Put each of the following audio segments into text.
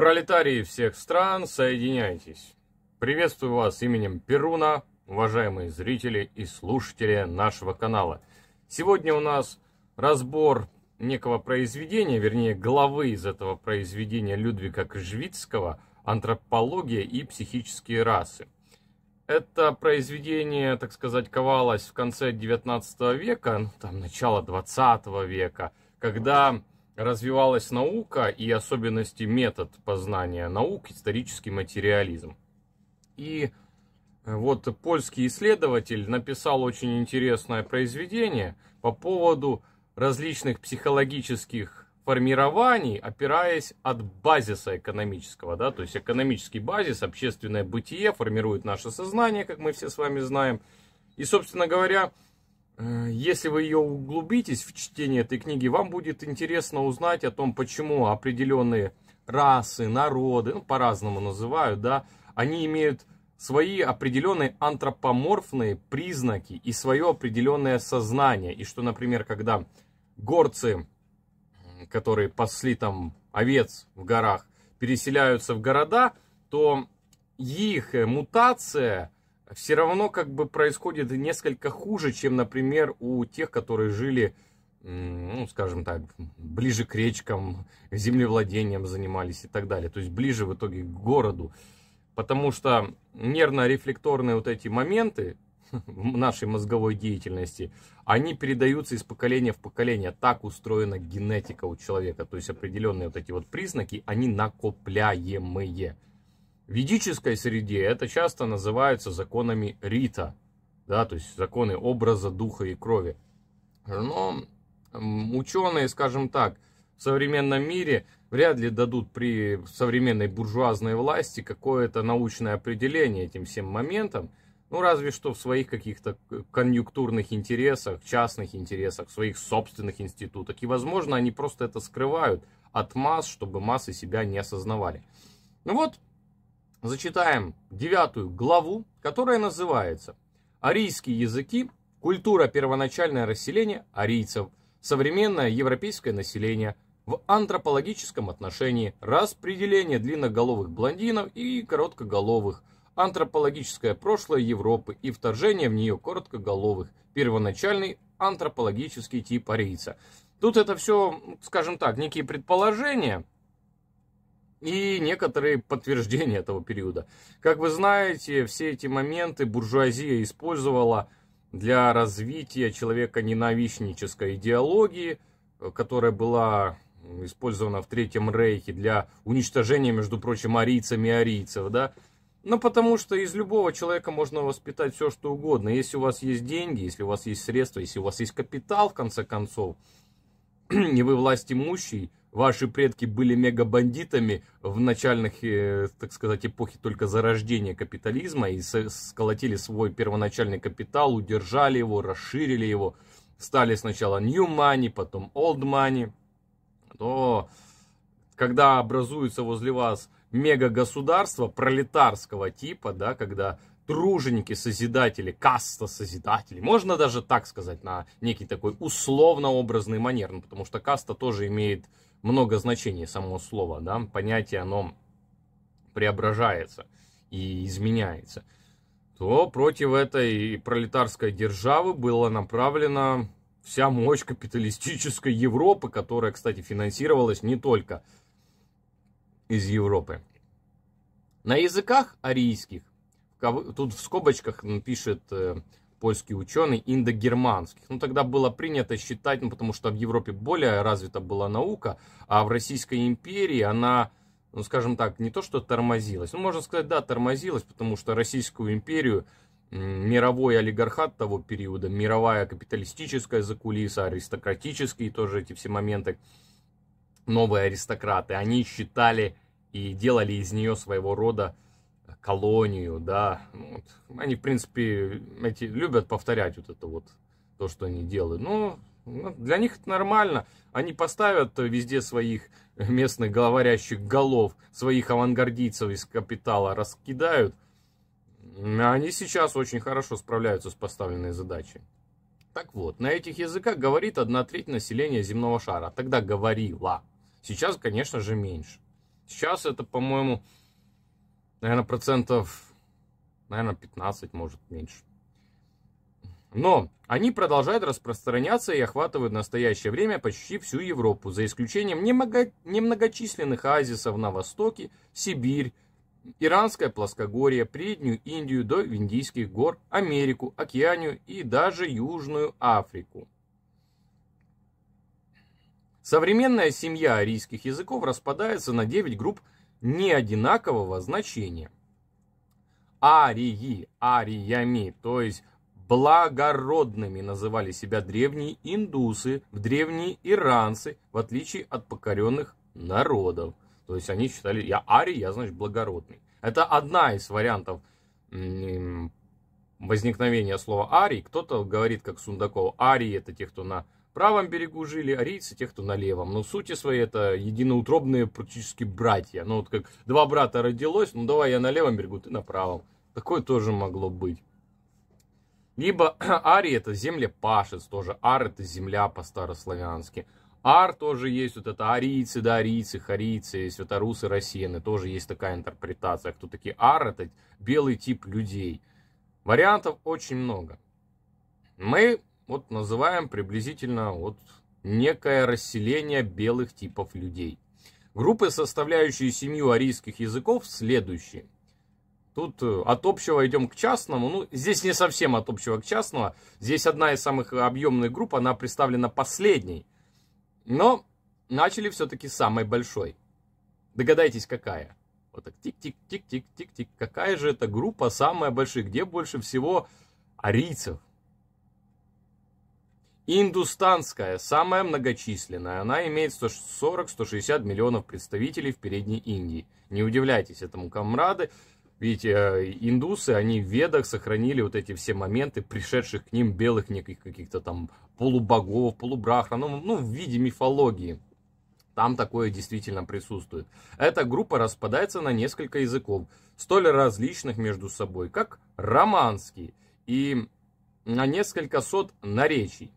Пролетарии всех стран, соединяйтесь. Приветствую вас именем Перуна, уважаемые зрители и слушатели нашего канала. Сегодня у нас разбор некого произведения, вернее главы из этого произведения Людвига Крыжвицкого «Антропология и психические расы». Это произведение, так сказать, ковалось в конце 19 века, там начало 20 века, когда развивалась наука и особенности метод познания наук, исторический материализм. И э, вот польский исследователь написал очень интересное произведение по поводу различных психологических формирований, опираясь от базиса экономического, да, то есть экономический базис, общественное бытие формирует наше сознание, как мы все с вами знаем. И, собственно говоря, Э, если вы ее углубитесь в чтение этой книги, вам будет интересно узнать о том, почему определенные расы, народы, ну, по-разному называют, да, они имеют свои определенные антропоморфные признаки и свое определенное сознание. И что, например, когда горцы, которые пасли там овец в горах, переселяются в города, то их э, мутация – все равно как бы происходит несколько хуже, чем, например, у тех, которые жили, ну, скажем так, ближе к речкам, землевладением занимались и так далее. То есть ближе в итоге к городу. Потому что нервно-рефлекторные вот эти моменты нашей мозговой деятельности, они передаются из поколения в поколение. Так устроена генетика у человека. То есть определенные вот эти вот признаки, они накопляемые. В ведической среде это часто называется законами рита, да, то есть законы образа, духа и крови. Но ученые, скажем так, в современном мире вряд ли дадут при современной буржуазной власти какое-то научное определение этим всем моментам, ну, разве что в своих каких-то конъюнктурных интересах, частных интересах, своих собственных институтах. И, возможно, они просто это скрывают от масс, чтобы массы себя не осознавали. Ну вот, зачитаем девятую главу, которая называется «Арийские языки. Культура первоначальное расселение арийцев. Современное европейское население. В антропологическом отношении распределение длинноголовых блондинов и короткоголовых, антропологическое прошлое Европы и вторжение в нее короткоголовых, первоначальный антропологический тип арийца». Тут это все, скажем так, некие предположения – и некоторые подтверждения этого периода. Как вы знаете, все эти моменты буржуазия использовала для развития человека ненавистнической идеологии, которая была использована в Третьем Рейхе для уничтожения, между прочим, арийцами и арийцев, да? Ну, потому что из любого человека можно воспитать все, что угодно. Если у вас есть деньги, если у вас есть средства, если у вас есть капитал, в конце концов, и вы власть имущий, ваши предки были мегабандитами в начальных, э, так сказать, эпохи только зарождения капитализма и сколотили свой первоначальный капитал, удержали его, расширили его, стали сначала new money, потом old money, то когда образуется возле вас мега-государство пролетарского типа, да, когда труженики, созидатели, каста созидателей. Можно даже так сказать, на некий такой условно-образный манер, ну, потому что каста тоже имеет много значений самого слова, да, понятие оно преображается и изменяется, то против этой пролетарской державы была направлена вся мощь капиталистической Европы, которая, кстати, финансировалась не только из Европы. На языках арийских, тут в скобочках пишет э, польский ученый, индогерманских. Ну, тогда было принято считать, ну, потому что в Европе более развита была наука, а в Российской империи она, ну, скажем так, не то что тормозилась, ну, можно сказать, да, тормозилась, потому что Российскую империю мировой олигархат того периода, мировая капиталистическая закулиса, аристократические тоже эти все моменты, новые аристократы, они считали и делали из нее своего рода колонию, да. Ну вот. Они, в принципе, эти, любят повторять вот это вот, то, что они делают. Но ну, ну, для них это нормально. Они поставят везде своих местных говорящих голов, своих авангардийцев из капитала раскидают. Они сейчас очень хорошо справляются с поставленной задачей. Так вот, на этих языках говорит одна треть населения земного шара. Тогда говорила. Сейчас, конечно же, меньше. Сейчас это, по-моему, наверное, процентов, наверное, 15, может, меньше. Но они продолжают распространяться и охватывают в настоящее время почти всю Европу, за исключением немногочисленных оазисов на востоке, Сибирь, Иранское плоскогорье, Преднюю Индию до Индийских гор, Америку, Океанию и даже Южную Африку. Современная семья арийских языков распадается на 9 групп не одинакового значения. Арии, ариями, то есть благородными называли себя древние индусы, древние иранцы, в отличие от покоренных народов. То есть они считали, я арий, я значит благородный. Это одна из вариантов возникновения слова арий. Кто-то говорит, как Сундаков, арии это те, кто на правом берегу жили, арийцы те, кто на левом. Но в сути своей это единоутробные практически братья. Ну вот как два брата родилось, ну давай я на левом берегу, ты на правом. Такое тоже могло быть. Либо Ари это земля пашец, тоже. Ар это земля по-старославянски. Ар тоже есть, вот это арийцы, да, арийцы, харийцы, святорусы, россияны, тоже есть такая интерпретация. Кто такие ар, это белый тип людей. Вариантов очень много. Мы вот называем приблизительно вот некое расселение белых типов людей. Группы, составляющие семью арийских языков, следующие. Тут э, от общего идем к частному. Ну, здесь не совсем от общего к частному. Здесь одна из самых объемных групп, она представлена последней. Но начали все-таки с самой большой. Догадайтесь, какая? Вот так тик-тик-тик-тик-тик-тик. Какая же это группа самая большая? Где больше всего арийцев? Индустанская, самая многочисленная, она имеет 140-160 миллионов представителей в передней Индии. Не удивляйтесь этому, комрады. Ведь э, индусы, они в ведах сохранили вот эти все моменты пришедших к ним белых неких каких-то там полубогов, полубрахманов, ну, ну, в виде мифологии. Там такое действительно присутствует. Эта группа распадается на несколько языков, столь различных между собой, как романский и на несколько сот наречий.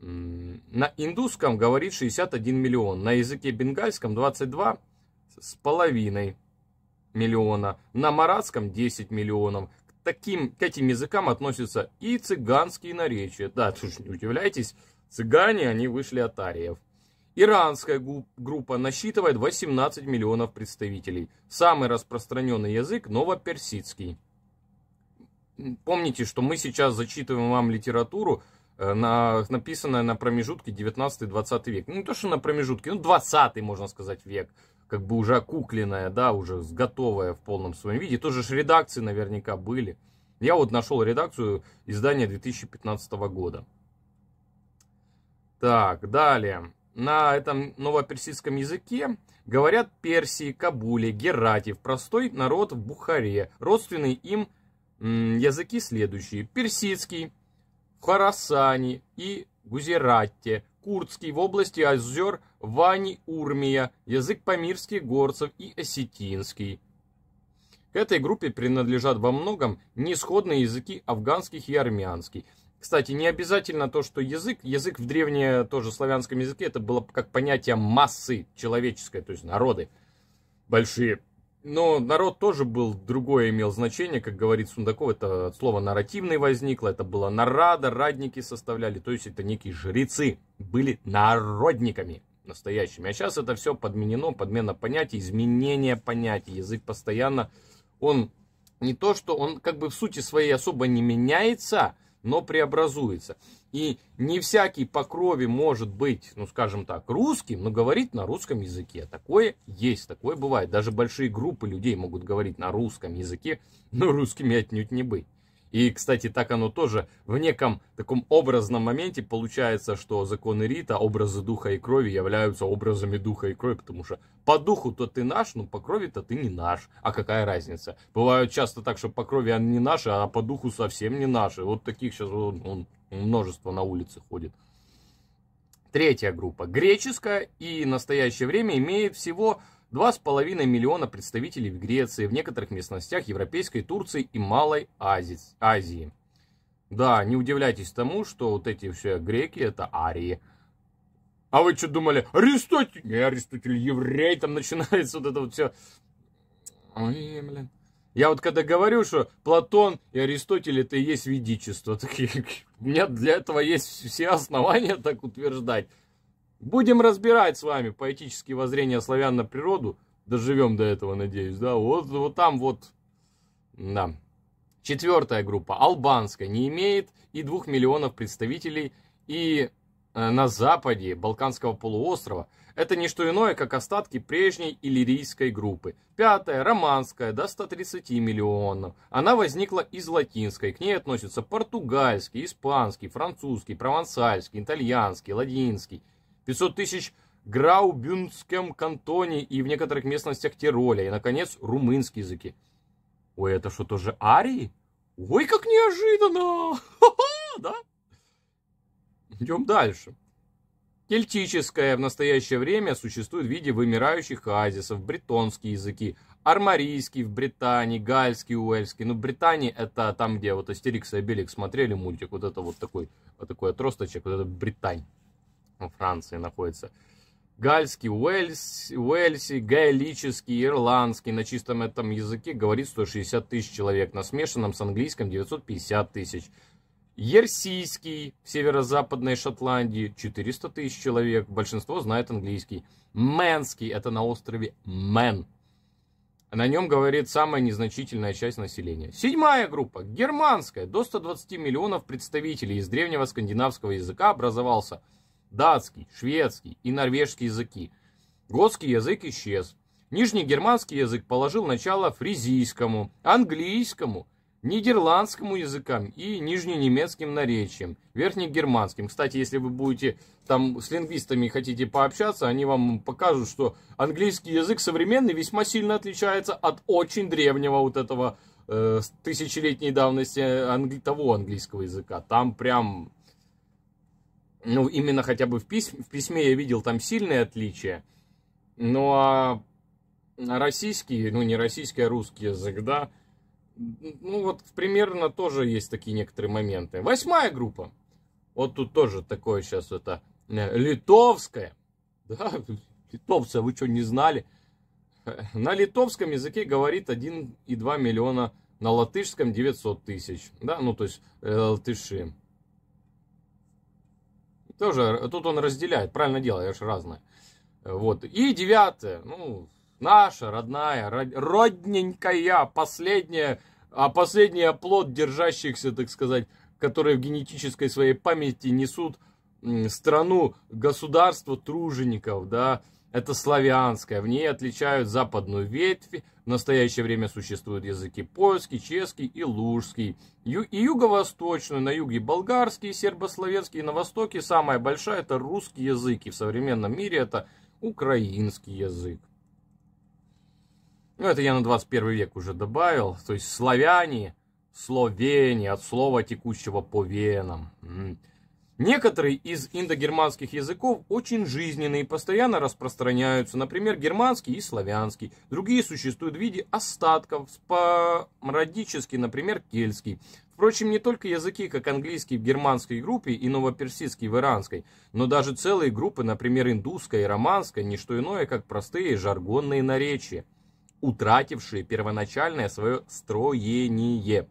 На индусском говорит 61 миллион, на языке бенгальском 22 с половиной миллиона, на маратском 10 миллионов. К, таким, к этим языкам относятся и цыганские наречия. Да, слушай, не удивляйтесь, цыгане, они вышли от ариев. Иранская группа насчитывает 18 миллионов представителей. Самый распространенный язык – новоперсидский. Помните, что мы сейчас зачитываем вам литературу – Э, на, написанное на промежутке 19-20 век. Ну, не то, что на промежутке, ну, 20 можно сказать, век. Как бы уже окукленная, да, уже готовая в полном своем виде. Тоже же редакции наверняка были. Я вот нашел редакцию издания 2015 года. Так, далее. На этом новоперсидском языке говорят Персии, Кабуле, Гератив, простой народ в Бухаре. Родственные им языки следующие. Персидский, Хорасане и Гузерате, курдский в области озер Вани-Урмия, язык памирских горцев и осетинский. К этой группе принадлежат во многом несходные языки афганских и армянский. Кстати, не обязательно то, что язык. Язык в древнем тоже славянском языке это было как понятие массы человеческой, то есть народы большие. Но народ тоже был, другое имел значение, как говорит Сундаков, это слово нарративный возникло, это было нарада, радники составляли, то есть это некие жрецы, были народниками настоящими. А сейчас это все подменено, подмена понятий, изменение понятий, язык постоянно, он не то, что он как бы в сути своей особо не меняется, но преобразуется. И не всякий по крови может быть, ну скажем так, русским, но говорить на русском языке. Такое есть, такое бывает. Даже большие группы людей могут говорить на русском языке, но русскими отнюдь не быть. И, кстати, так оно тоже в неком таком образном моменте получается, что законы Рита, образы духа и крови являются образами духа и крови, потому что по духу то ты наш, но по крови-то ты не наш. А какая разница? Бывают часто так, что по крови они не наши, а по духу совсем не наши. Вот таких сейчас он, ну, он, множество на улице ходит. Третья группа. Греческая и в настоящее время имеет всего 2,5 миллиона представителей в Греции, в некоторых местностях Европейской Турции и Малой Азии. Да, не удивляйтесь тому, что вот эти все греки это арии. А вы что думали, Аристотель? Не, Аристотель еврей, там начинается вот это вот все. Ой, блин. Я вот когда говорю, что Платон и Аристотель это и есть ведичество, так, у меня для этого есть все основания так утверждать. Будем разбирать с вами поэтические воззрения славян на природу. Доживем до этого, надеюсь, да? Вот, вот там вот, да. Четвертая группа, албанская, не имеет и двух миллионов представителей и э, на западе Балканского полуострова. Это не что иное, как остатки прежней иллирийской группы. Пятая, романская, до 130 миллионов. Она возникла из латинской. К ней относятся португальский, испанский, французский, провансальский, итальянский, ладинский – 500 тысяч Граубюнском кантоне и в некоторых местностях Тироля. И, наконец, румынские языки. Ой, это что, тоже арии? Ой, как неожиданно! Ха-ха, да? Идем дальше. Кельтическое в настоящее время существует в виде вымирающих азисов, бретонские языки, армарийский в Британии, гальский, уэльский. Ну, в Британии это там, где вот Астерикс и Обелик смотрели мультик, вот это вот такой, вот такой отросточек, вот это Британь. Франции находится. Гальский, Уэльс, Уэльси, Гаэлический, Ирландский на чистом этом языке говорит 160 тысяч человек, на смешанном с английским 950 тысяч. Ерсийский в северо-западной Шотландии 400 тысяч человек, большинство знает английский. Мэнский, это на острове Мэн, на нем говорит самая незначительная часть населения. Седьмая группа, германская, до 120 миллионов представителей из древнего скандинавского языка образовался – датский, шведский и норвежский языки. Готский язык исчез. Нижний германский язык положил начало фризийскому, английскому, нидерландскому языкам и нижненемецким наречиям, верхнегерманским. Кстати, если вы будете там с лингвистами хотите пообщаться, они вам покажут, что английский язык современный весьма сильно отличается от очень древнего вот этого э, тысячелетней давности англи того английского языка. Там прям ну, именно хотя бы в письме, в письме я видел там сильные отличия, Ну а российские, ну, не российские, а русский язык, да, ну, вот примерно тоже есть такие некоторые моменты. Восьмая группа. Вот тут тоже такое сейчас это э, литовское. Да, литовцы, а вы что, не знали? На литовском языке говорит 1,2 миллиона, на латышском 900 тысяч. Да, ну, то есть э, латыши. Тоже тут он разделяет, правильно делаешь, разное. Вот. И девятое, ну, наша родная, родненькая, последняя, а последний оплот держащихся, так сказать, которые в генетической своей памяти несут страну, государство тружеников, да, это славянская, в ней отличают западную ветвь в настоящее время существуют языки польский, чешский и лужский. Ю- и юго-восточный, на юге болгарский, сербославянский и на востоке самая большая это русский язык, и в современном мире это украинский язык. Ну, это я на 21 век уже добавил. То есть славяне, словени, от слова текущего по венам. Некоторые из индогерманских языков очень жизненные и постоянно распространяются, например, германский и славянский. Другие существуют в виде остатков, спорадический, например, кельтский. Впрочем, не только языки, как английский в германской группе и новоперсидский в иранской, но даже целые группы, например, индусская и романская, не что иное, как простые жаргонные наречия, утратившие первоначальное свое строение.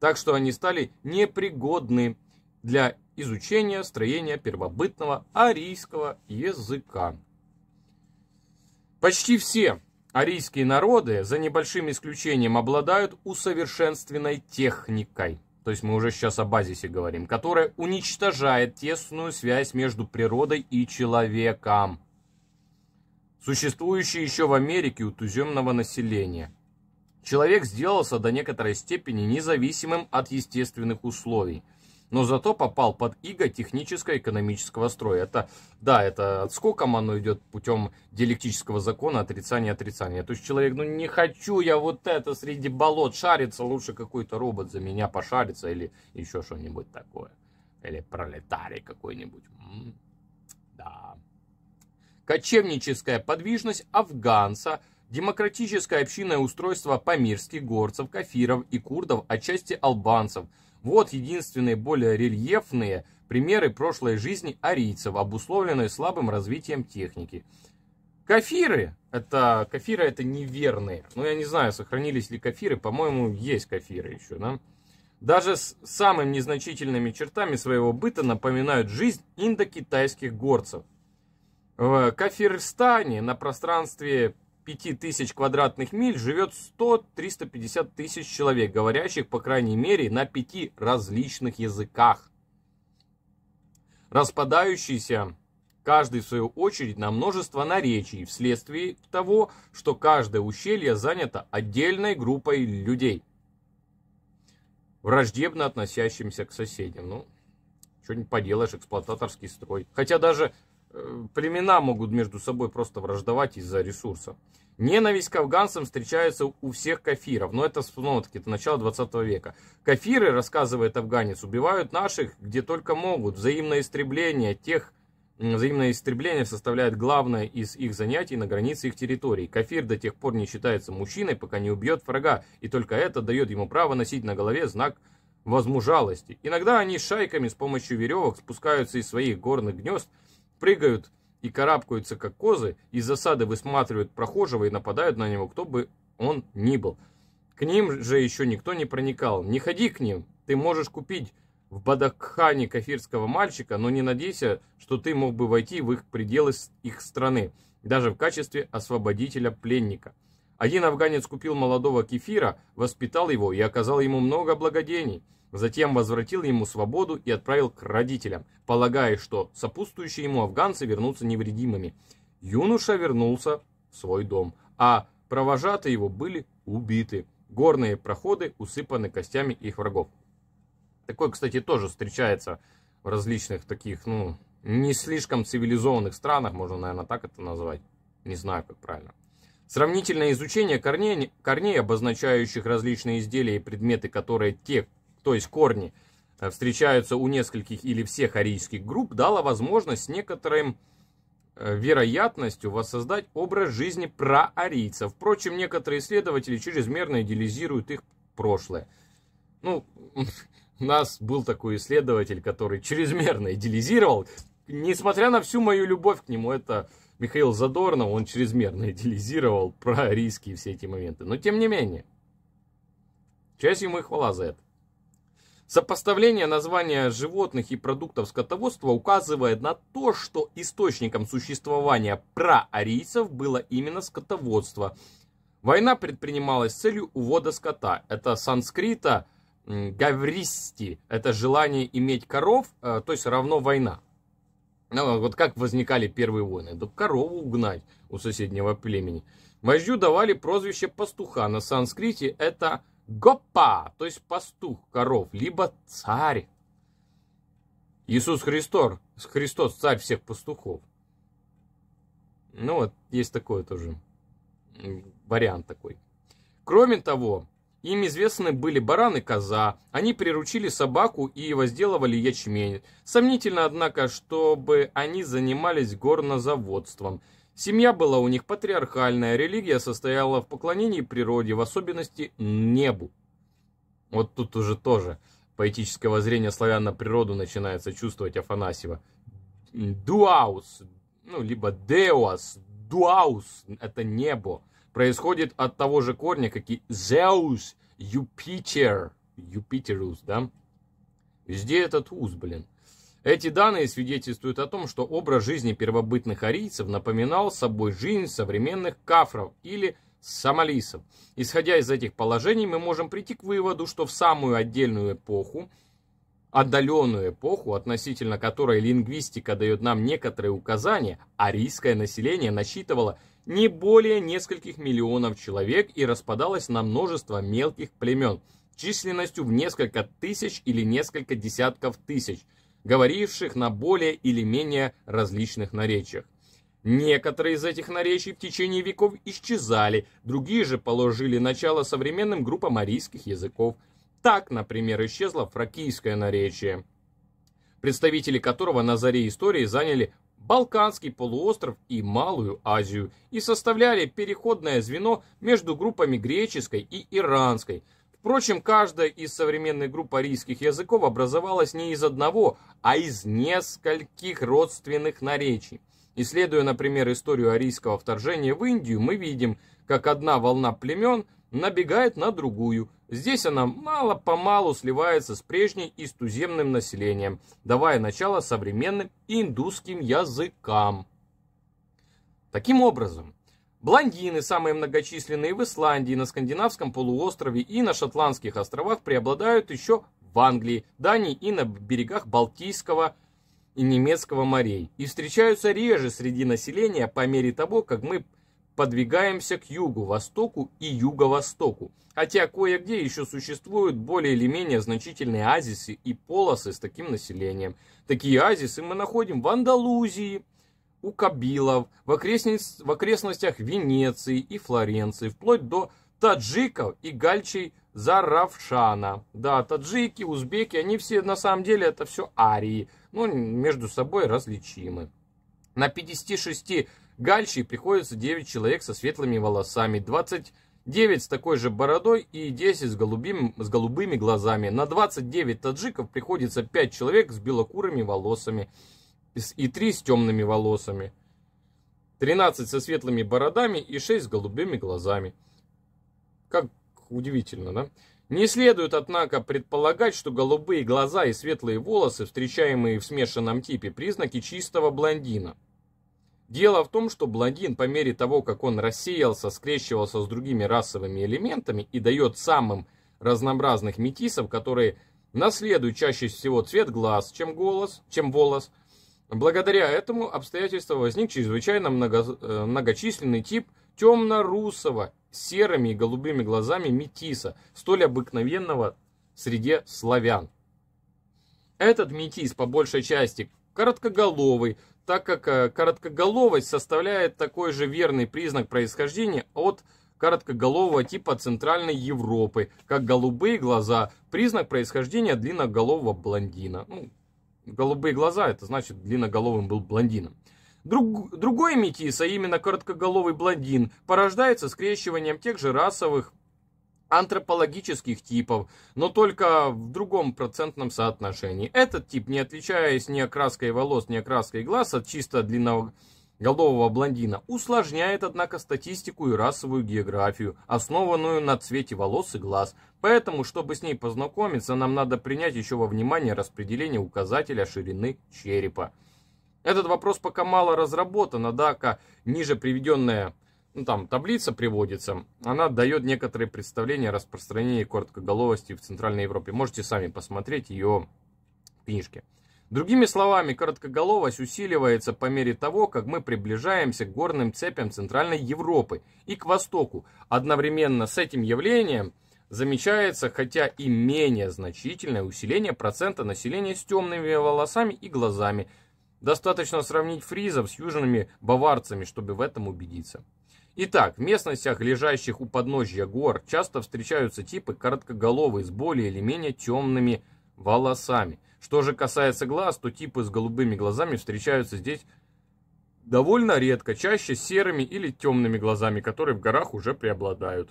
Так что они стали непригодны для изучения строения первобытного арийского языка. Почти все арийские народы, за небольшим исключением, обладают усовершенственной техникой. То есть мы уже сейчас о базисе говорим, которая уничтожает тесную связь между природой и человеком, существующей еще в Америке у туземного населения. Человек сделался до некоторой степени независимым от естественных условий – но зато попал под иго техническо-экономического строя. Это, да, это отскоком оно идет путем диалектического закона отрицания отрицания. То есть человек, ну не хочу я вот это среди болот шариться, лучше какой-то робот за меня пошарится или еще что-нибудь такое. Или пролетарий какой-нибудь. да. Кочевническая подвижность афганца – Демократическое общинное устройство памирских горцев, кафиров и курдов, отчасти албанцев – вот единственные более рельефные примеры прошлой жизни арийцев, обусловленные слабым развитием техники. Кафиры, это, кафиры это неверные. Ну, я не знаю, сохранились ли кафиры, по-моему, есть кафиры еще, да? Даже с самыми незначительными чертами своего быта напоминают жизнь индокитайских горцев. В Кафирстане на пространстве 5000 квадратных миль живет 100-350 тысяч человек, говорящих, по крайней мере, на пяти различных языках, распадающиеся каждый в свою очередь на множество наречий, вследствие того, что каждое ущелье занято отдельной группой людей, враждебно относящимся к соседям. Ну, что не поделаешь, эксплуататорский строй. Хотя даже Э, племена могут между собой просто враждовать из-за ресурсов. Ненависть к афганцам встречается у всех кафиров, но это снова-таки это начало 20 века. Кафиры, рассказывает афганец, убивают наших где только могут. Взаимное истребление тех, взаимное истребление составляет главное из их занятий на границе их территорий. Кафир до тех пор не считается мужчиной, пока не убьет врага, и только это дает ему право носить на голове знак возмужалости. Иногда они шайками с помощью веревок спускаются из своих горных гнезд, прыгают и карабкаются как козы, из засады высматривают прохожего и нападают на него, кто бы он ни был. К ним же еще никто не проникал. Не ходи к ним, ты можешь купить в Бадакхане кафирского мальчика, но не надейся, что ты мог бы войти в их пределы их страны, даже в качестве освободителя пленника. Один афганец купил молодого кефира, воспитал его и оказал ему много благодений – Затем возвратил ему свободу и отправил к родителям, полагая, что сопутствующие ему афганцы вернутся невредимыми. Юноша вернулся в свой дом, а провожатые его были убиты. Горные проходы усыпаны костями их врагов. Такое, кстати, тоже встречается в различных таких, ну, не слишком цивилизованных странах, можно, наверное, так это назвать. Не знаю, как правильно. Сравнительное изучение корней, корней, обозначающих различные изделия и предметы, которые те, то есть корни, э, встречаются у нескольких или всех арийских групп, дала возможность некоторым э, вероятностью воссоздать образ жизни проарийцев. Впрочем, некоторые исследователи чрезмерно идеализируют их прошлое. Ну, у нас был такой исследователь, который чрезмерно идеализировал. Несмотря на всю мою любовь к нему, это Михаил Задорнов, он чрезмерно идеализировал проарийские все эти моменты. Но тем не менее, честь ему и хвала за это. Сопоставление названия животных и продуктов скотоводства указывает на то, что источником существования проарийцев было именно скотоводство. Война предпринималась с целью увода скота. Это санскрита гавристи, это желание иметь коров, э, то есть равно война. Ну, вот как возникали первые войны? Да корову угнать у соседнего племени. Вождю давали прозвище пастуха. На санскрите это Гопа, то есть пастух коров, либо царь. Иисус Христос, Христос царь всех пастухов. Ну вот, есть такой тоже вариант такой. Кроме того, им известны были бараны, коза. Они приручили собаку и возделывали ячмень. Сомнительно, однако, чтобы они занимались горнозаводством. Семья была у них патриархальная, религия состояла в поклонении природе, в особенности небу. Вот тут уже тоже поэтическое воззрение славян на природу начинается чувствовать Афанасьева. Дуаус, ну, либо Деуас, Дуаус, это небо, происходит от того же корня, как и Зеус, Юпитер, Юпитерус, да? Везде этот ус, блин. Эти данные свидетельствуют о том, что образ жизни первобытных арийцев напоминал собой жизнь современных кафров или сомалисов. Исходя из этих положений, мы можем прийти к выводу, что в самую отдельную эпоху, отдаленную эпоху, относительно которой лингвистика дает нам некоторые указания, арийское население насчитывало не более нескольких миллионов человек и распадалось на множество мелких племен численностью в несколько тысяч или несколько десятков тысяч – говоривших на более или менее различных наречиях. Некоторые из этих наречий в течение веков исчезали, другие же положили начало современным группам арийских языков. Так, например, исчезло фракийское наречие, представители которого на заре истории заняли Балканский полуостров и Малую Азию и составляли переходное звено между группами греческой и иранской, Впрочем, каждая из современных групп арийских языков образовалась не из одного, а из нескольких родственных наречий. Исследуя, например, историю арийского вторжения в Индию, мы видим, как одна волна племен набегает на другую. Здесь она мало-помалу сливается с прежней и с туземным населением, давая начало современным индусским языкам. Таким образом, Блондины, самые многочисленные в Исландии, на Скандинавском полуострове и на Шотландских островах, преобладают еще в Англии, Дании и на берегах Балтийского и Немецкого морей. И встречаются реже среди населения по мере того, как мы подвигаемся к югу, востоку и юго-востоку. Хотя кое-где еще существуют более или менее значительные азисы и полосы с таким населением. Такие азисы мы находим в Андалузии, у кабилов, в, окрестниц, в окрестностях Венеции и Флоренции, вплоть до таджиков и гальчей Заравшана. Да, таджики, узбеки, они все на самом деле это все арии, но между собой различимы. На 56 гальчей приходится 9 человек со светлыми волосами, 29 с такой же бородой и 10 с, голубим, с голубыми глазами. На 29 таджиков приходится 5 человек с белокурыми волосами и 3 с темными волосами, 13 со светлыми бородами и 6 с голубыми глазами. Как удивительно, да? Не следует, однако, предполагать, что голубые глаза и светлые волосы, встречаемые в смешанном типе, признаки чистого блондина. Дело в том, что блондин по мере того, как он рассеялся, скрещивался с другими расовыми элементами и дает самым разнообразных метисов, которые наследуют чаще всего цвет глаз, чем голос, чем волос – Благодаря этому обстоятельству возник чрезвычайно много, э, многочисленный тип темно-русого с серыми и голубыми глазами метиса, столь обыкновенного среди славян. Этот метис по большей части короткоголовый, так как э, короткоголовость составляет такой же верный признак происхождения от короткоголового типа Центральной Европы, как голубые глаза – признак происхождения длинноголового блондина. Ну, голубые глаза, это значит длинноголовым был блондином. Друг, другой метис, а именно короткоголовый блондин, порождается скрещиванием тех же расовых антропологических типов, но только в другом процентном соотношении. Этот тип, не отличаясь ни окраской волос, ни окраской глаз от чисто длинного голубоголового блондина усложняет, однако, статистику и расовую географию, основанную на цвете волос и глаз. Поэтому, чтобы с ней познакомиться, нам надо принять еще во внимание распределение указателя ширины черепа. Этот вопрос пока мало разработан, однако ниже приведенная ну, там таблица приводится, она дает некоторые представления о распространении короткоголовости в Центральной Европе. Можете сами посмотреть ее в книжке. Другими словами, короткоголовость усиливается по мере того, как мы приближаемся к горным цепям Центральной Европы и к Востоку. Одновременно с этим явлением замечается, хотя и менее значительное усиление процента населения с темными волосами и глазами. Достаточно сравнить фризов с южными баварцами, чтобы в этом убедиться. Итак, в местностях, лежащих у подножья гор, часто встречаются типы короткоголовые с более или менее темными волосами – что же касается глаз, то типы с голубыми глазами встречаются здесь довольно редко, чаще серыми или темными глазами, которые в горах уже преобладают.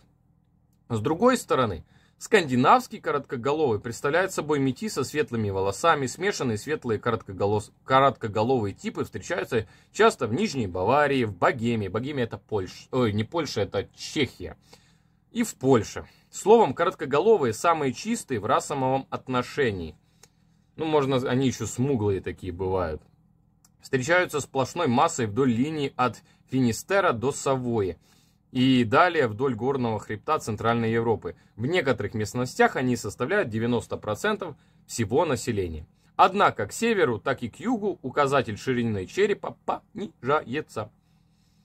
С другой стороны, скандинавский короткоголовый представляет собой мети со светлыми волосами, смешанные светлые короткоголос... короткоголовые типы встречаются часто в Нижней Баварии, в Богемии, Богемия это Польша, ой, не Польша, это Чехия, и в Польше. Словом, короткоголовые самые чистые в расовом отношении – ну, можно, они еще смуглые такие бывают. Встречаются сплошной массой вдоль линии от Финистера до Савои и далее вдоль горного хребта Центральной Европы. В некоторых местностях они составляют 90% всего населения. Однако к северу, так и к югу указатель ширины черепа понижается.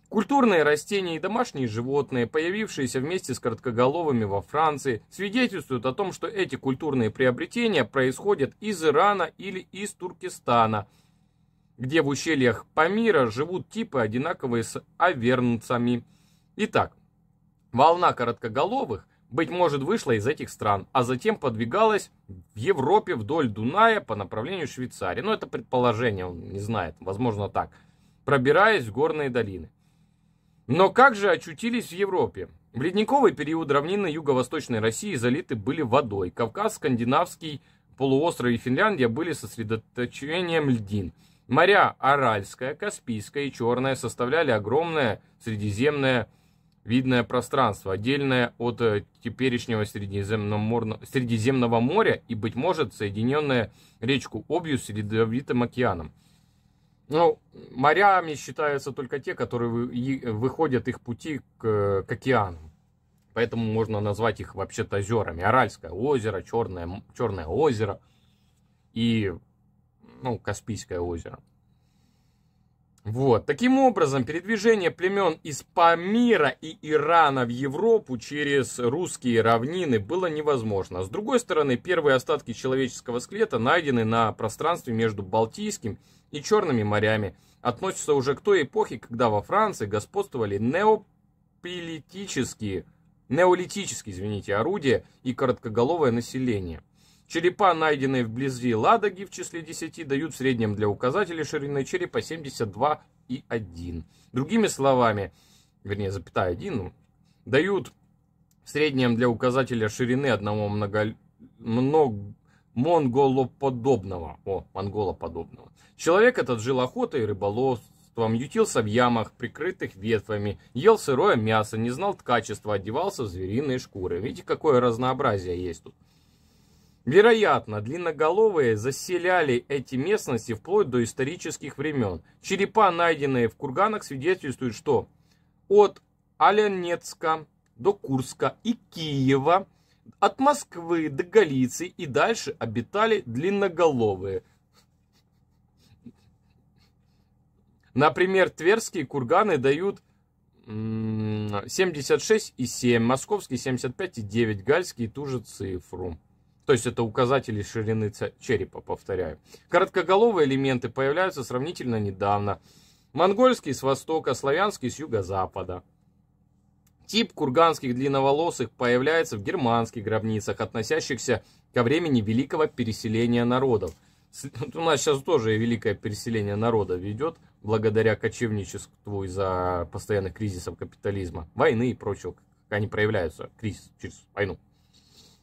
Культурные растения и домашние животные, появившиеся вместе с короткоголовыми во Франции, свидетельствуют о том, что эти культурные приобретения происходят из Ирана или из Туркестана, где в ущельях Памира живут типы, одинаковые с авернцами. Итак, волна короткоголовых, быть может, вышла из этих стран, а затем подвигалась в Европе вдоль Дуная по направлению Швейцарии. Но ну, это предположение, он не знает, возможно так, пробираясь в горные долины. Но как же очутились в Европе? В ледниковый период равнины юго-восточной России залиты были водой. Кавказ, Скандинавский полуостров и Финляндия были сосредоточением льдин. Моря Аральское, Каспийское и Черное составляли огромное средиземное видное пространство, отдельное от э, теперешнего Средиземного, Средиземного моря и, быть может, соединенное речку Обью с Ледовитым океаном. Ну, морями считаются только те, которые э, выходят их пути к, э, к океану. Поэтому можно назвать их вообще-то озерами. Аральское озеро, Черное, Черное озеро и ну, Каспийское озеро. Вот. Таким образом, передвижение племен из Памира и Ирана в Европу через русские равнины было невозможно. С другой стороны, первые остатки человеческого скелета найдены на пространстве между Балтийским и Черными морями. Относятся уже к той эпохе, когда во Франции господствовали неопилитические, неолитические, извините, орудия и короткоголовое население. Черепа, найденные вблизи Ладоги в числе 10, дают в среднем для указателя ширины черепа 72,1. Другими словами, вернее, запятая 1, ну, дают в среднем для указателя ширины одного много, много, монголоподобного. О, монголоподобного. Человек этот жил охотой и рыболовством, ютился в ямах, прикрытых ветвами, ел сырое мясо, не знал ткачества, одевался в звериные шкуры. Видите, какое разнообразие есть тут. Вероятно, длинноголовые заселяли эти местности вплоть до исторических времен. Черепа, найденные в курганах, свидетельствуют, что от Аленецка до Курска и Киева, от Москвы до Галиции и дальше обитали длинноголовые. Например, тверские курганы дают 76,7, московские 75,9, гальские ту же цифру. То есть это указатели ширины черепа, повторяю. Короткоголовые элементы появляются сравнительно недавно. Монгольский с востока, славянский с юго-запада. Тип курганских длинноволосых появляется в германских гробницах, относящихся ко времени великого переселения народов. У нас сейчас тоже великое переселение народов идет, благодаря кочевничеству из-за постоянных кризисов капитализма, войны и прочего, как они проявляются, кризис через войну.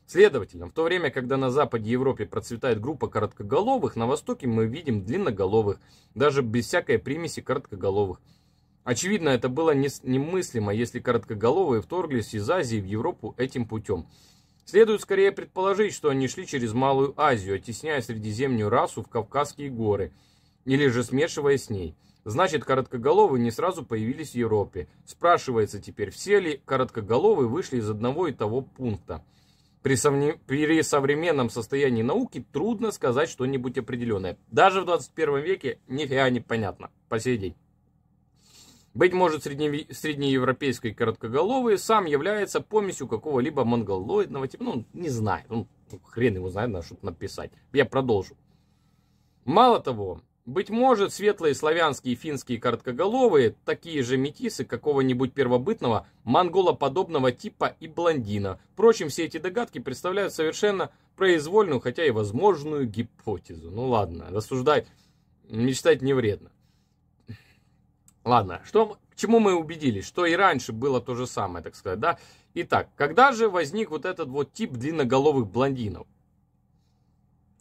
Следовательно, в то время, когда на Западе Европе процветает группа короткоголовых, на Востоке мы видим длинноголовых, даже без всякой примеси короткоголовых. Очевидно, это было немыслимо, если короткоголовые вторглись из Азии в Европу этим путем. Следует скорее предположить, что они шли через Малую Азию, оттесняя средиземнюю расу в Кавказские горы, или же смешиваясь с ней. Значит, короткоголовые не сразу появились в Европе. Спрашивается теперь, все ли короткоголовые вышли из одного и того пункта. При, совне... при современном состоянии науки трудно сказать что-нибудь определенное. Даже в 21 веке нифига не понятно по сей день. Быть может, средне... среднеевропейский короткоголовый сам является помесью какого-либо монголоидного типа. Ну, не знаю. Ну, хрен его знает, надо что-то написать. Я продолжу. Мало того, быть может, светлые славянские и финские короткоголовые – такие же метисы какого-нибудь первобытного монголоподобного типа и блондина. Впрочем, все эти догадки представляют совершенно произвольную, хотя и возможную гипотезу. Ну ладно, рассуждать, мечтать не вредно. Ладно, что, к чему мы убедились? Что и раньше было то же самое, так сказать, да? Итак, когда же возник вот этот вот тип длинноголовых блондинов?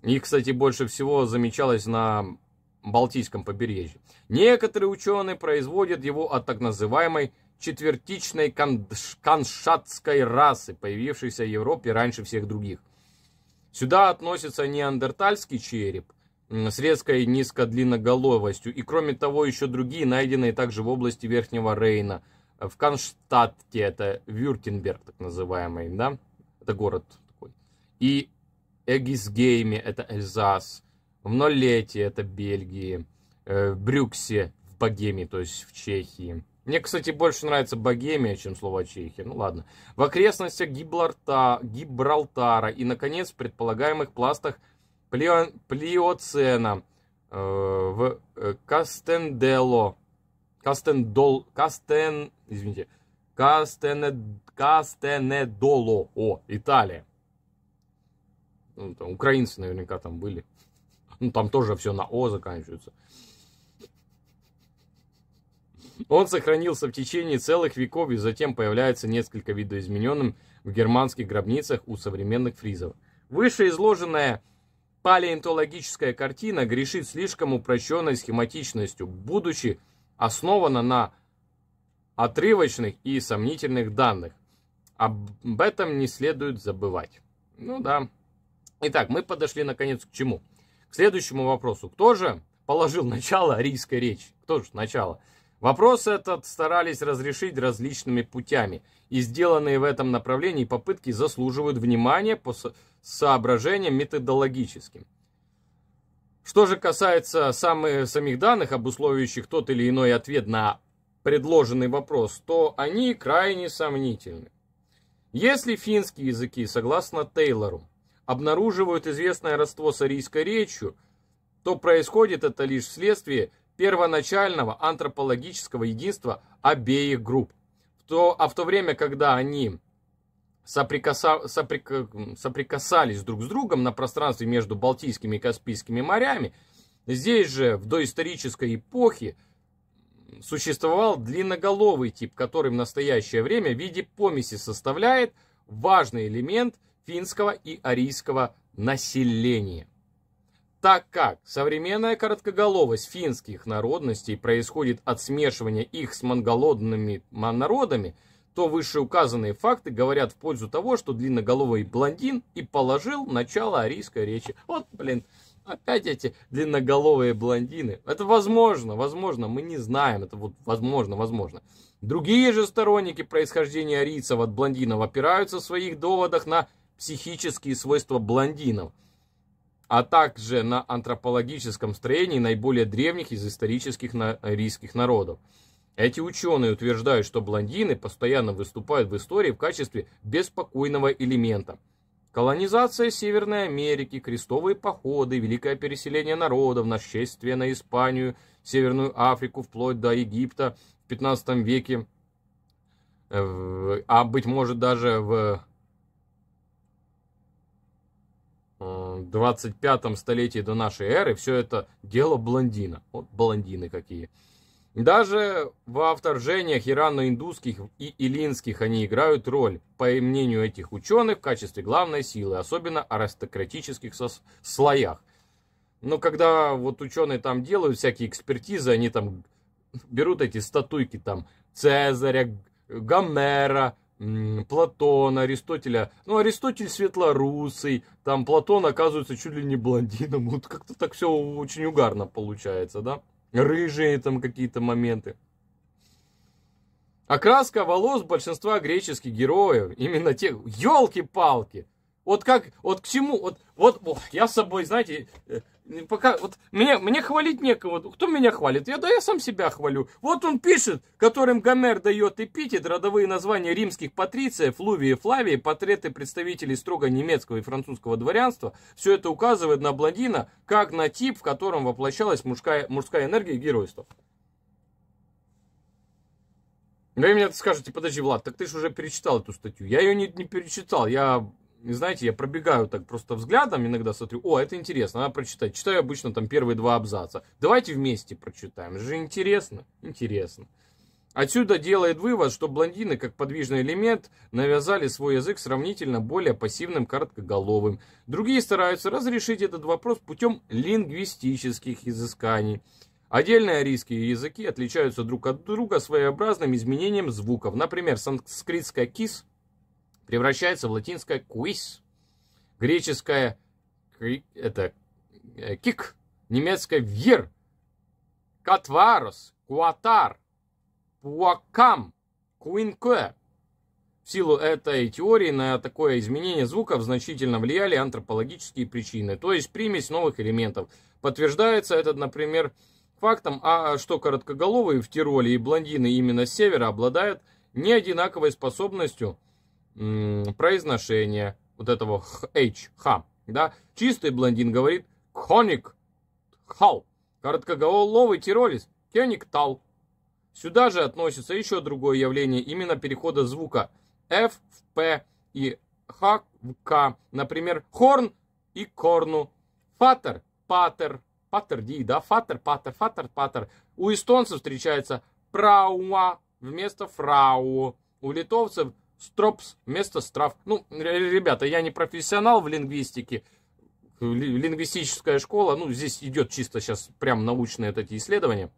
Их, кстати, больше всего замечалось на Балтийском побережье. Некоторые ученые производят его от так называемой четвертичной каншатской расы, появившейся в Европе раньше всех других. Сюда относится неандертальский череп с резкой низкодлинноголовостью и кроме того еще другие, найденные также в области Верхнего Рейна, э, в Канштадте, это Вюртенберг так называемый, да, это город такой, и Эгисгейме, это Эльзас – в Нолете, это Бельгии, э, в Брюксе, в Богемии, то есть в Чехии. Мне, кстати, больше нравится Богемия, чем слово Чехия. Ну ладно. В окрестностях Гибралта, Гибралтара и, наконец, в предполагаемых пластах Плео, Плеоцена, э, в э, Кастендело, Кастендол, Кастен, извините, Кастене, Кастенедоло, о, Италия. Ну, там, украинцы наверняка там были. Ну, там тоже все на О заканчивается. Он сохранился в течение целых веков и затем появляется несколько видоизмененным в германских гробницах у современных фризов. Выше изложенная палеонтологическая картина грешит слишком упрощенной схематичностью, будучи основана на отрывочных и сомнительных данных. Об этом не следует забывать. Ну да. Итак, мы подошли наконец к чему? К следующему вопросу. Кто же положил начало арийской речи? Кто же начало? Вопрос этот старались разрешить различными путями, и сделанные в этом направлении попытки заслуживают внимания по соображениям методологическим. Что же касается самых, самих данных, обусловивающих тот или иной ответ на предложенный вопрос, то они крайне сомнительны. Если финские языки, согласно Тейлору, обнаруживают известное родство с арийской речью, то происходит это лишь вследствие первоначального антропологического единства обеих групп. То, а в то время, когда они соприкаса, соприк, соприкасались друг с другом на пространстве между Балтийскими и Каспийскими морями, здесь же в доисторической эпохе существовал длинноголовый тип, который в настоящее время в виде помеси составляет важный элемент финского и арийского населения. Так как современная короткоголовость финских народностей происходит от смешивания их с монголодными народами, то вышеуказанные факты говорят в пользу того, что длинноголовый блондин и положил начало арийской речи. Вот, блин, опять эти длинноголовые блондины. Это возможно, возможно, мы не знаем, это вот возможно, возможно. Другие же сторонники происхождения арийцев от блондинов опираются в своих доводах на психические свойства блондинов, а также на антропологическом строении наиболее древних из исторических арийских народов. Эти ученые утверждают, что блондины постоянно выступают в истории в качестве беспокойного элемента. Колонизация Северной Америки, крестовые походы, великое переселение народов, нашествие на Испанию, Северную Африку, вплоть до Египта в 15 веке, э, а быть может даже в 25 э, столетии до нашей эры все это дело блондина. Вот блондины какие. Даже во вторжениях ирано-индусских и илинских они играют роль, по мнению этих ученых, в качестве главной силы, особенно аристократических слоях. Но когда вот ученые там делают всякие экспертизы, они там берут эти статуйки там Цезаря, Гомера, Платона, Аристотеля. Ну, Аристотель светлорусый, там Платон оказывается чуть ли не блондином. Вот как-то так все очень угарно получается, да? Рыжие там какие-то моменты. Окраска волос большинства греческих героев, именно те елки-палки. Вот как, вот к чему, вот, вот, ох, я с собой, знаете, э, Пока, вот мне, мне хвалить некого. Кто меня хвалит? Я, да я сам себя хвалю. Вот он пишет, которым Гомер дает эпитет, родовые названия римских патрициев, Луви и Флавии, портреты представителей строго немецкого и французского дворянства. Все это указывает на блондина, как на тип, в котором воплощалась мужская, мужская энергия и геройство. Вы мне скажете, подожди, Влад, так ты же уже перечитал эту статью. Я ее не, не перечитал, я знаете, я пробегаю так просто взглядом, иногда смотрю, о, это интересно, надо прочитать. Читаю обычно там первые два абзаца. Давайте вместе прочитаем, это же интересно, интересно. Отсюда делает вывод, что блондины, как подвижный элемент, навязали свой язык сравнительно более пассивным короткоголовым. Другие стараются разрешить этот вопрос путем лингвистических изысканий. Отдельные арийские языки отличаются друг от друга своеобразным изменением звуков. Например, санскритская «кис» превращается в латинское «quiz», греческое это, э, «кик», немецкое «вир», «катварос», «куатар», «пуакам», «куинке». В силу этой теории на такое изменение звуков значительно влияли антропологические причины, то есть примесь новых элементов. Подтверждается этот, например, фактом, а что короткоголовые в Тироле и блондины именно с севера обладают неодинаковой способностью – произношение вот этого H, Х, да, чистый блондин говорит Коник Хал, короткоголовый тиролис, Кеник Тал. Сюда же относится еще другое явление, именно перехода звука F в P и Х в К, например, Хорн и Корну, Фатер, Патер, Патер Ди, да, Фатер, Патер, Фатер, Патер. У эстонцев встречается Праума вместо Фрау, у литовцев – стропс вместо страв. Ну, ребята, я не профессионал в лингвистике, лингвистическая школа, ну, здесь идет чисто сейчас прям научные вот эти исследования.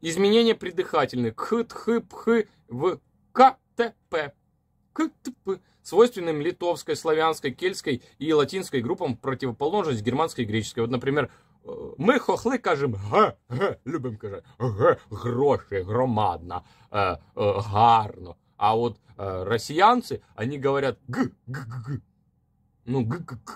Изменения придыхательных к, х, х, в, к, т, п. К, т, п. Свойственным литовской, славянской, кельтской и латинской группам противоположность германской и греческой. Вот, например, э, мы хохлы кажем г, г, любим кажем, г, гроші, громадно, э, э, гарно. А вот э, россиянцы, они говорят г, г, г, г. Ну, г, г, г.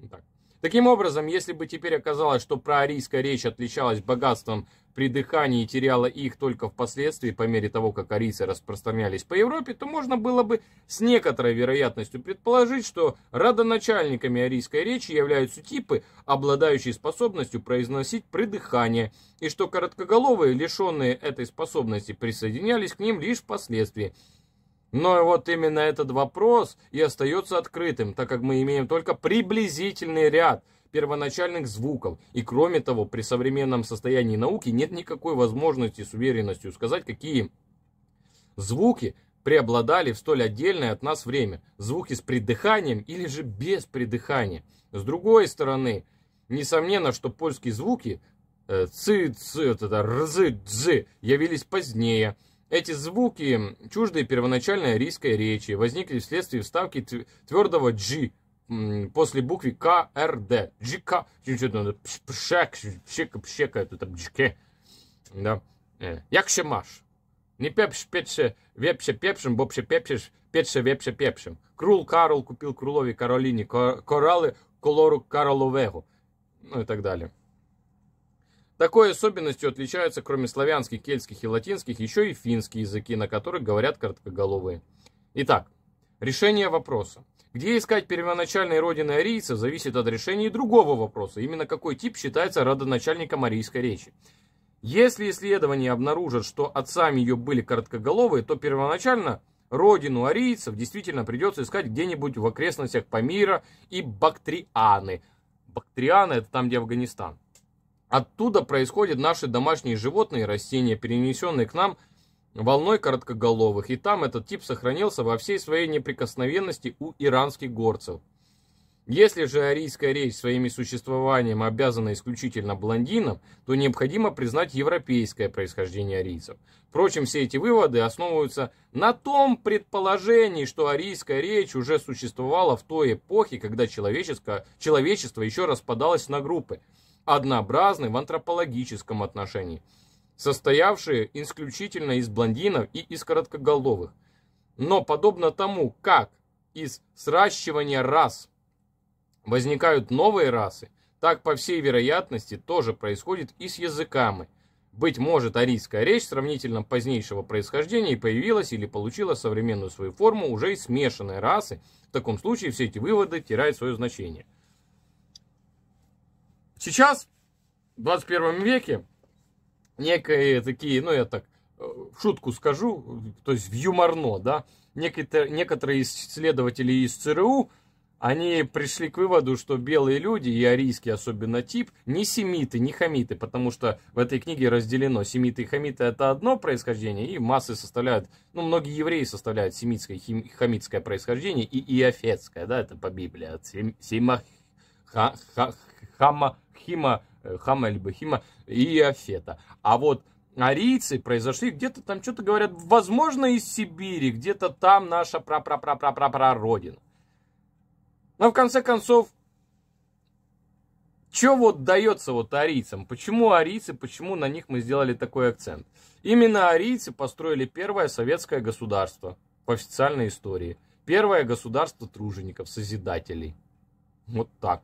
Ну, так. Таким образом, если бы теперь оказалось, что проарийская речь отличалась богатством при дыхании теряла их только впоследствии, по мере того, как арийцы распространялись по Европе, то можно было бы с некоторой вероятностью предположить, что родоначальниками арийской речи являются типы, обладающие способностью произносить придыхание, и что короткоголовые, лишенные этой способности, присоединялись к ним лишь впоследствии. Но вот именно этот вопрос и остается открытым, так как мы имеем только приблизительный ряд – первоначальных звуков. И кроме того, при современном состоянии науки нет никакой возможности с уверенностью сказать, какие звуки преобладали в столь отдельное от нас время. Звуки с придыханием или же без придыхания. С другой стороны, несомненно, что польские звуки э, ци, это, рзы, дзы явились позднее. Эти звуки, чуждые первоначальной арийской речи, возникли вследствие вставки твердого джи после буквы КРД. ЖК. Что-то пшек, пшек, пшек, это там джке. Да. Э, Як ще маш? Не пепш, пепше, вепше, пепшем, бобше, пепшеш, пепше, вепше, пепшем. Крул Карл купил Крулові Кароліні кораллы колору Кароловего. Ну и так далее. Такой особенностью отличаются, кроме славянских, кельтских и латинских, еще и финские языки, на которых говорят короткоголовые. Итак, решение вопроса. Где искать первоначальные родины арийцев зависит от решения другого вопроса, именно какой тип считается родоначальником арийской речи. Если исследования обнаружат, что отцами ее были короткоголовые, то первоначально родину арийцев действительно придется искать где-нибудь в окрестностях Памира и Бактрианы. Бактрианы – это там, где Афганистан. Оттуда происходят наши домашние животные и растения, перенесенные к нам – волной короткоголовых, и там этот тип сохранился во всей своей неприкосновенности у иранских горцев. Если же арийская речь своими существованием обязана исключительно блондинам, то необходимо признать европейское происхождение арийцев. Впрочем, все эти выводы основываются на том предположении, что арийская речь уже существовала в той эпохе, когда человеческо, человечество еще распадалось на группы, однообразны в антропологическом отношении – состоявшие исключительно из блондинов и из короткоголовых. Но подобно тому, как из сращивания рас возникают новые расы, так, по всей вероятности, тоже происходит и с языками. Быть может, арийская речь сравнительно позднейшего происхождения и появилась или получила современную свою форму уже из смешанной расы. В таком случае все эти выводы теряют свое значение. Сейчас, в 21 веке, некие такие, ну я так э, в шутку скажу, то есть в юморно, да, некоторые некоторые исследователи из ЦРУ, они пришли к выводу, что белые люди, и арийский особенно тип, не семиты, не хамиты, потому что в этой книге разделено, семиты и хамиты это одно происхождение, и массы составляют, ну, многие евреи составляют семитское и хамитское происхождение, и иофетское, да, это по Библии, от сема, ха, ха, хама, хима, Э, Хама или Бахима и Афета. А вот арийцы произошли где-то там, что-то говорят, возможно, из Сибири, где-то там наша пра-пра-пра-пра-пра-родина. Но в конце концов, что вот дается вот арийцам? Почему арийцы, почему на них мы сделали такой акцент? Именно арийцы построили первое советское государство по официальной истории. Первое государство тружеников, созидателей. Вот так.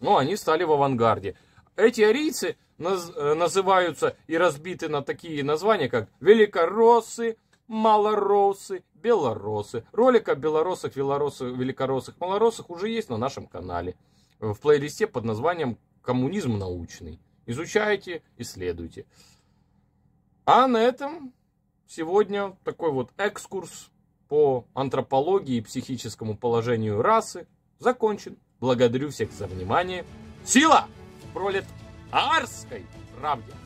Но ну, они стали в авангарде. Эти арийцы наз э, называются и разбиты на такие названия, как великороссы, малороссы, белоросы. Ролик о белоросах, велоросах, великоросах, малоросах уже есть на нашем канале. Э, в плейлисте под названием «Коммунизм научный». Изучайте, исследуйте. А на этом сегодня такой вот экскурс по антропологии и психическому положению расы закончен. Благодарю всех за внимание. Сила пролет арской правде!